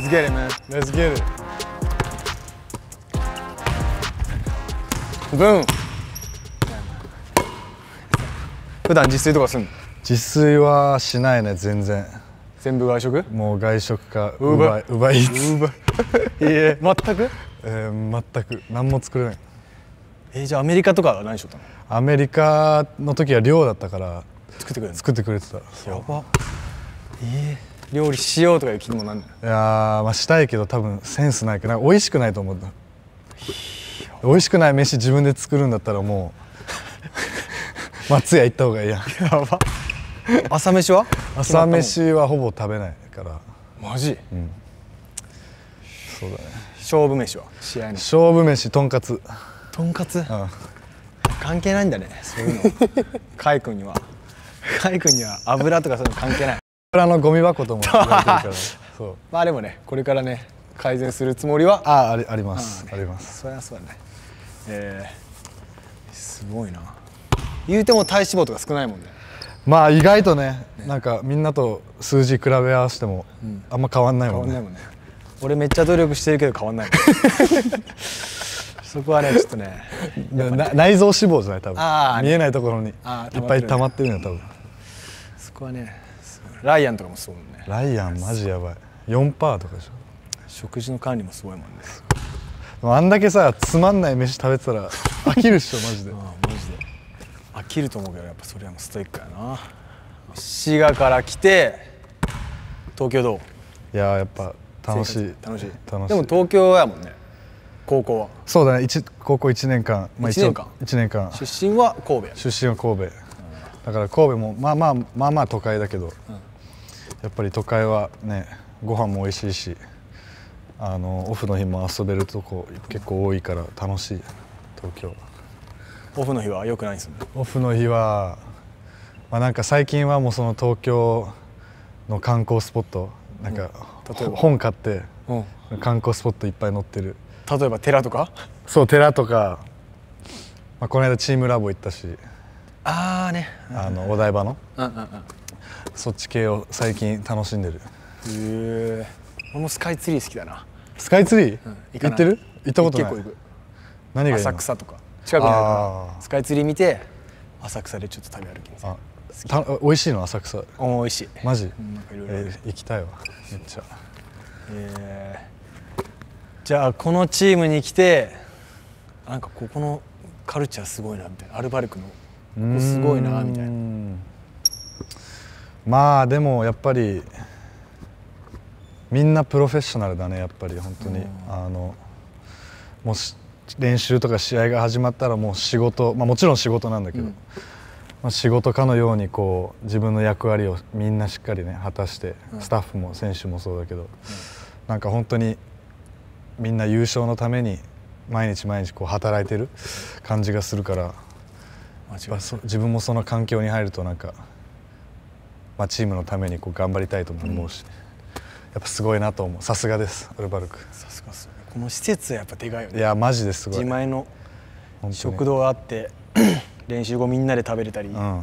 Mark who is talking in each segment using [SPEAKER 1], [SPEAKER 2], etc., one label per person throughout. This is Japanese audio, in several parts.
[SPEAKER 1] Let's get it, man. Let's get it. Boom. 普段自炊とか
[SPEAKER 2] すんの自炊はしないね全然全部外食もう外食かウーバーウーバーイーツいえ全くえー、全く何も作れない
[SPEAKER 1] えー、じゃあアメリカとか何しとったの
[SPEAKER 2] アメリカの時は寮だったから作ってくれ作ってくれてたやば
[SPEAKER 1] ええー料理しようとかいう気にもなんないい
[SPEAKER 2] やまあしたいけど多分センスないかな、美味しくないと思うた美味しくない飯自分で作るんだったらもう 松屋行った方がいいややば朝飯は朝飯はほぼ食べないから
[SPEAKER 1] マジ、うん、
[SPEAKER 2] そうだね勝負飯は試合の勝負飯とんかつ
[SPEAKER 1] とんかつ、うん、関係ないんだねそういうの 海君には海君には油とかそういうの関係ないらのゴミ箱とも言われてるからそうまあでもねこれからね改善するつもりはあああります、ね、ありますそりゃそうだねえー、すごいな言うても体脂肪とか少ないもんね
[SPEAKER 2] まあ意外とね、ね、
[SPEAKER 1] なんかみんなと
[SPEAKER 2] 数字比べ合わせても、あんま変わんないもんね、
[SPEAKER 1] ね、俺めっちゃ努力してるけど変わんない そこはねちょっとね
[SPEAKER 2] 内臓脂肪じゃない多分見えないところにいっぱい溜まってるの多分
[SPEAKER 1] そこはねライアンとかもそうもん
[SPEAKER 2] ねライアンマジやばい4%パーとかでしょ食事の管理もすごいもんねあんだけさつまんない飯食
[SPEAKER 1] べてたら飽きるっしょマジで ああマジで飽きると思うけどやっぱそれはもうストイックやな滋賀から来て東京どういややっぱ楽しい
[SPEAKER 2] 楽しい楽しいでも
[SPEAKER 1] 東京やもんね高校は
[SPEAKER 2] そうだね高校1年間、まあ、1年間1年間出身は神戸出身は神戸、うん、だから神戸もまあまあまあまあ都会だけど、うんやっぱり都会はねご飯も美味しいしあのオフの日も遊べるとこ結構多いから楽しい東京
[SPEAKER 1] オフの日はよくないですね
[SPEAKER 2] オフの日は、まあ、なんか最近はもうその東京の観光スポット
[SPEAKER 1] なんか、うん、例えば本買って、う
[SPEAKER 2] ん、観光スポットいっぱい載ってる
[SPEAKER 1] 例えば寺とか
[SPEAKER 2] そう寺とか、まあ、この間チームラボ行ったし
[SPEAKER 1] ああね、
[SPEAKER 2] あのお台場の、そっち系を最近楽しんでる
[SPEAKER 1] へえ俺もスカイツリー好きだな
[SPEAKER 2] スカイツリー、行ってる行ったことない結構行く何が浅草
[SPEAKER 1] とか近くにあるからスカイツリー見て浅草でちょっと食べ歩きあた美味しいの浅草お美味しいマジ、いろいろ、行きたいわめっちゃえじゃあこのチームに来てなんかここのカルチャーすごいなみたいなアルバルクのここすごいなみた
[SPEAKER 2] いなまあでもやっぱりみんなプロフェッショナルだねやっぱり本当にあのもし練習とか試合が始まったらもう仕事、まあ、もちろん仕事なんだけど、うん、まあ、仕事かのようにこう自分の役割をみんなしっかりね果たして、スタッフも選手もそうだけど、うん、なんか本当にみんな優勝のために毎日毎日こう働いてる感じがするから。自分もその環境に入るとなんか、まあ、チームのためにこう頑張りたいと思うし、うん、やっぱすごいなと思うさすがですアルバルクさすがですね
[SPEAKER 1] この施設やっぱでかいよねいやマジですごい自前の食堂があって 練習後みんなで食べれたり、うん、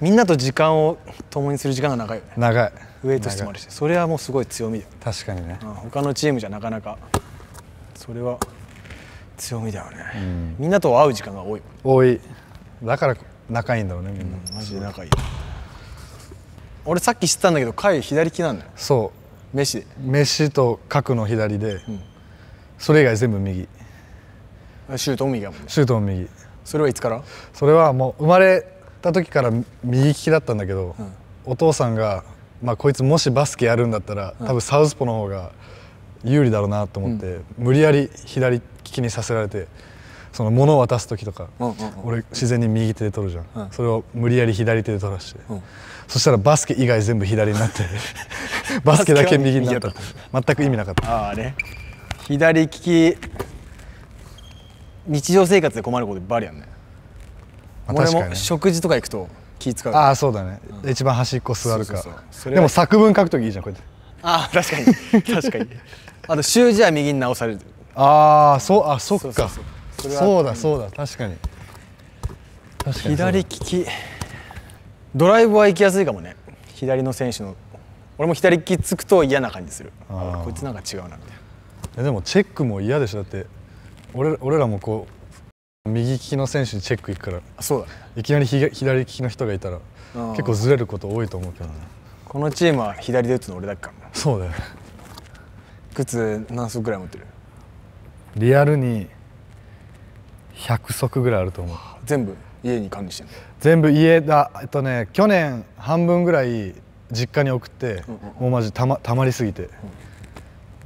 [SPEAKER 1] みんなと時間を共にする時間が長いよね長いウエイト室もあるしそれはもうすごい強みだよ確かにね、うん、他のチームじゃなかなかそれは強みだよね、うん、みんなと会う時間が多い多いだから仲いいんだろうねみんな、うん、マジで仲いい俺さっき知ったんだけど貝左利きなんだよそう飯飯
[SPEAKER 2] と角の左で、うん、それ以外全部右シュートも右やもんねシュートも右それはいつからそれはもう生まれた時から右利きだったんだけど、うん、お父さんが、まあ、こいつもしバスケやるんだったら、多分サウスポの方が有利だろうなと思って、無理やり左利きにさせられてその物を渡す時とか、俺自然に右手で取るじゃん、それを無理やり左手で取らして、そしたらバスケ以外全部左になって バスケだけ右になった全
[SPEAKER 1] く意味なかったああね左利き日常生活で困ることバリやんね、まあ、確かに、食事とか行くと気使うああ
[SPEAKER 2] そうだね、うん、一番端っこ座るかでも作文書く時いいじゃんこうやって
[SPEAKER 1] ああ確かに確かにあと習字は右に直されるああそうあそっかそうそうそうそうだそうだ確かに確かに左利きドライブは行きやすいかもね左の選手の俺も左利きつくと嫌な感じするこいつなんか違うなみたい
[SPEAKER 2] なでもチェックも嫌でしょだって俺俺らもこう右利きの選手にチェックいくからそうだ、ね、いきなり左利きの人がいたら結構ずれること多いと思うけど、ね、
[SPEAKER 1] このチームは左で打つの俺だけかそうだよ、靴何足ぐらい持ってる
[SPEAKER 2] リアルに100足ぐらいあると思う全部家に管理してる全部家だえっとね去年半分ぐらい実家に送って、うんうんもうマジたまたまりすぎて、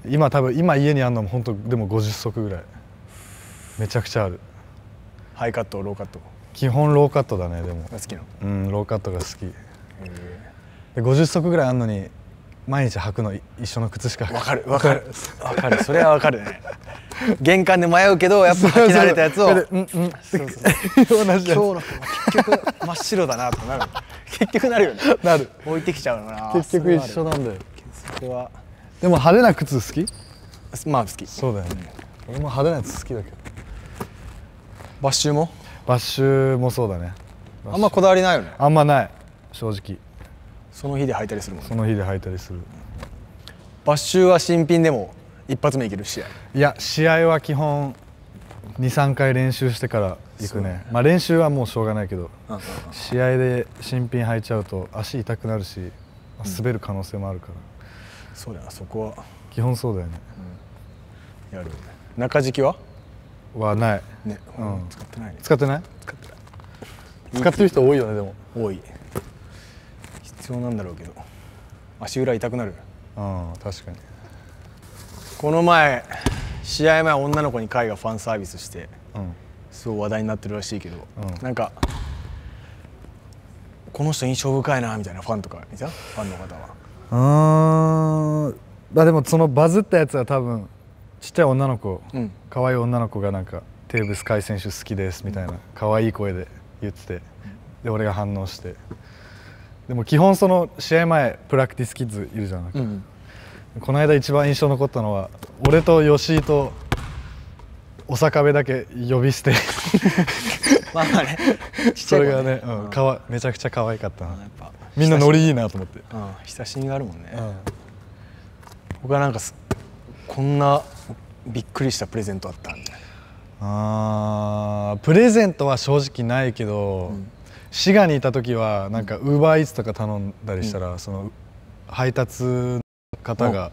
[SPEAKER 2] うん、今多分今家にあるのも本当でも50足ぐらいめちゃくちゃある
[SPEAKER 1] ハイカットローカット
[SPEAKER 2] 基本ローカットだねでも好きなうんローカットが好きで50足ぐらいあんのに毎日履くの一緒の靴しか分かる分かる
[SPEAKER 1] 分かるそれは分かるね玄関で迷うけどやっぱ切られたやつを今日の
[SPEAKER 2] 結
[SPEAKER 1] 局真っ白だなとなる結局なるよねなる置いてきちゃうのな結局一緒なんだよそこは
[SPEAKER 2] でも派手な靴好きまあ好きそうだよね、俺も派手なやつ好きだけどバッシュもバッシュもそうだねあんまこだわりないよねあんまない正直
[SPEAKER 1] その日で履いたりするもん、ね、
[SPEAKER 2] その日で履いたりする
[SPEAKER 1] バッシュは新品でも一発目いける試合
[SPEAKER 2] いや試合は基本23回練習してから行くね、まあ、練習はもうしょうがないけど試合で新品履いちゃうと足痛くなるし、まあ、滑る可能性もあるから、う
[SPEAKER 1] ん、そうだなそこは
[SPEAKER 2] 基本そうだよね、うん、や
[SPEAKER 1] る中敷きははない、ねうん、使ってない、ね、使ってない使ってる人多いよねでも多い必要なんだろうけど足裏痛くなるうん確かにこの前試合前女の子に海がファンサービスして、うん、すごい話題になってるらしいけど、うん、なんかこの人印象深いなみたいなファンとかいたファンの方
[SPEAKER 2] はうんあでもそのバズったやつは多分ちっちゃい女の子、うん、可愛い女の子がなんか「テーブス海選手好きです」みたいな、うん、可愛い声で言っててで俺が反応してでも基本その試合前プラクティスキッズいるじゃんん、うんこの間一番印象残ったのは俺と吉井とお坂部だけ呼び捨てまあまあねちちそれがね、うん、かわめちゃくちゃ可愛かったな
[SPEAKER 1] みんなノリいいなと思ってうん親しみがあるもんね、うん、僕はなんかこんなびっくりしたプレゼントあったんたなあ
[SPEAKER 2] プレゼントは正直ないけど、うん、滋賀にいた時はなんかウーバーイーツとか頼んだりしたら、うん、その配達方が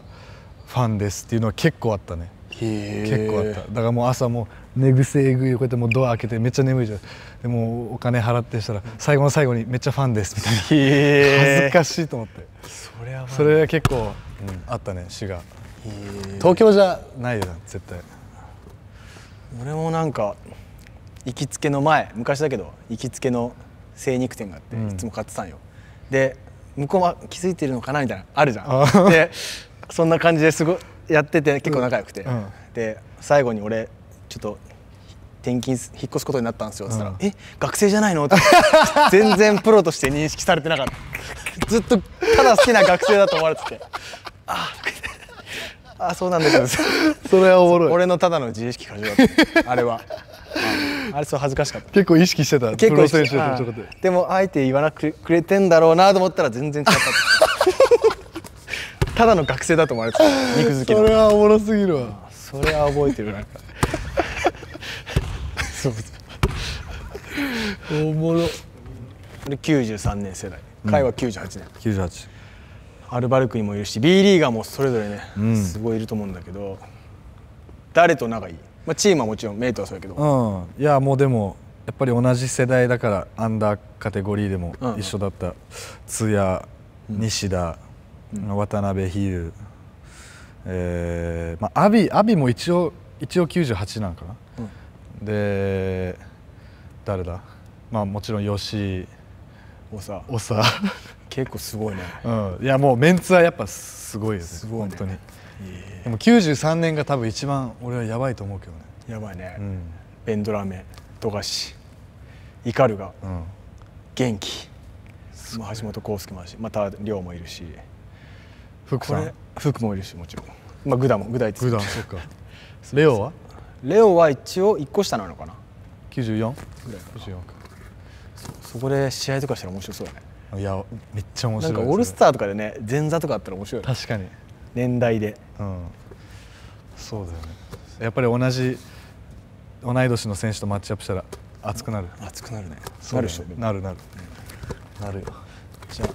[SPEAKER 2] ファンですっていうのは結構あったね結構あっただからもう朝も寝癖えぐいこうやってもうドア開けてめっちゃ眠いじゃんでもお金払ってしたら最後の最後に「めっちゃファンです」みたいな恥ずか
[SPEAKER 1] しいと思ってそれはそれは結構
[SPEAKER 2] あったね詩が
[SPEAKER 1] 東京じゃないよ絶対俺もなんか行きつけの前昔だけど行きつけの精肉店があって、いつも買ってたんよで向こうは気づいてるのかなみたいなあるじゃんでそんな感じですごやってて結構仲良くて、うんうん、で最後に俺ちょっと転勤引っ越すことになったんですよっったら「うん、え学生じゃないの?」って全然プロとして認識されてなかったずっとただ好きな学生だと思われてて「ああそうなんだけどそれはおもろい俺のただの自意識過剰だったあれは あれそう恥ずかしかっ
[SPEAKER 2] た結構意識してた結構プロ選手で
[SPEAKER 1] でもあえて言わなくくれてんだろうなと思ったら全然違ったただの学生だと思われてた肉付きのそれはおもろすぎるわそれは覚えてるなんかそうおもろ九93年世代会は98年、九十98アルバルクにもいるし B リーガーもそれぞれね、うん、すごいいると思うんだけど誰と仲いいまあ、チームはもちろんメイトはそうやけど、うん、い
[SPEAKER 2] やもうでもやっぱり同じ世代だからアンダーカテゴリーでも一緒だった津屋、うん、西田、うん、渡辺ヒール、えーまあ、アビアビも一応一応98なんかな、うん、で誰だまあもちろん吉井
[SPEAKER 1] おさおさ
[SPEAKER 2] 結構すごいね、うん、いやもうメンツはやっぱすごいよねすごい、ね、本当に。でも93年が多分一番俺はやばいと思うけどねやばいね、うん、
[SPEAKER 1] ベンドラメ富樫怒るが、うん、元気、まあ、橋本康介もあるしまた亮もいるし福さん福もいるしもちろん、まあ、グダもグダいグダ そうかレオはレオは一応1個下なのかな94ぐらいかなそこで試合とかしたら面白そうだねいやめっちゃ面白い、ね、なんかオールスターとかでね前座とかあったら面白い、ね、確かに年代で、うん、そうだよね
[SPEAKER 2] やっぱり同じ同い年の選手とマッチア
[SPEAKER 1] ップしたら熱くなる熱くなるねなるでしょなるなる、うん、なるよ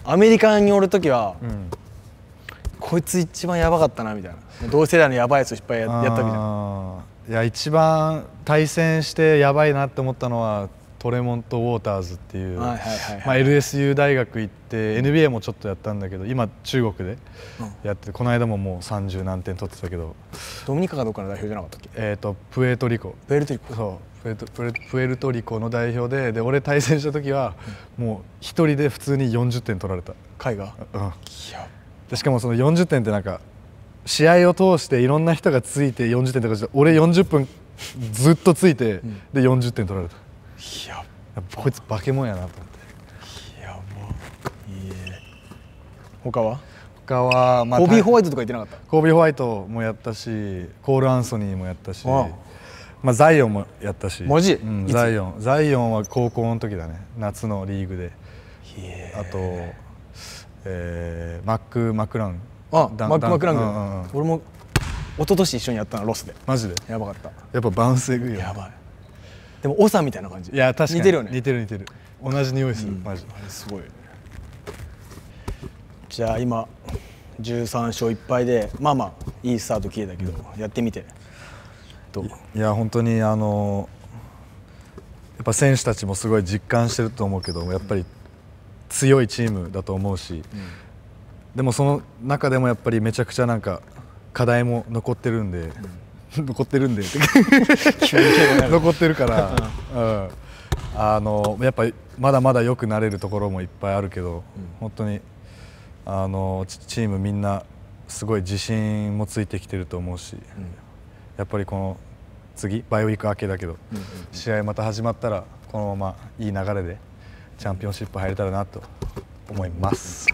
[SPEAKER 1] アメリカにおる時は、うん、こいつ一番やばかったなみたいな同世代のやばいやついっぱいやったみたい
[SPEAKER 2] ないや一番
[SPEAKER 1] 対戦してやばい
[SPEAKER 2] なって思ったのはトレモント・ウォーターズっていう、まあ、
[SPEAKER 1] LSU
[SPEAKER 2] 大学行って NBA もちょっとやったんだけど今中国でやって、うん、この間ももう30何点取ってたけど
[SPEAKER 1] ドミニカかどうかの代表じゃなかったっ
[SPEAKER 2] けえっ、とプエルトリコプエルトリコそうプエトプエプエルトリコの代表でで俺対戦した時は、うん、もう一人で普通に40点取られた海が、うん、でしかもその40点ってなんか試合を通していろんな人がついて40点とかして俺40分ずっとついて、うん、で40点取られたいややっぱこいつ化け物やなと思ってやば
[SPEAKER 1] いいえ他は他は、まあ、コービー・ホワイトとか言ってなかっ
[SPEAKER 2] たコービー・ホワイトもやったしコール・アンソニーもやったしまあ、ザイオンもやったし文字、うん、ザイオンザイオンは高校の時だね夏のリーグであと、えー、マック・マクランあマック・マクラング、うんうん、
[SPEAKER 1] 俺も一昨年一緒にやったのロスでマジでやばかったやっぱバウンスエグいよやばいでも長みたいな感じいや確かに似てるよね似てる似てる同じ匂いする、うん、マジすごいじゃあ今13勝1敗でまあまあいいスタート切れたけど、うん、やってみてどう
[SPEAKER 2] いや本当にあのやっぱ選手たちもすごい実感してると思うけどやっぱり強いチームだと思うし、うん、でもその中でもやっぱりめちゃくちゃなんか課題も残ってるんで、うん残ってるんで 残ってるから、うん、あのやっぱまだまだ良くなれるところもいっぱいあるけど、うん、本当にあのチームみんなすごい自信もついてきてると思うし、うん、やっぱりこの次バイオウィーク明けだけど、うんうんうん、試合また始まったらこのままいい流れでチャンピオンシップ入れたらなと思います。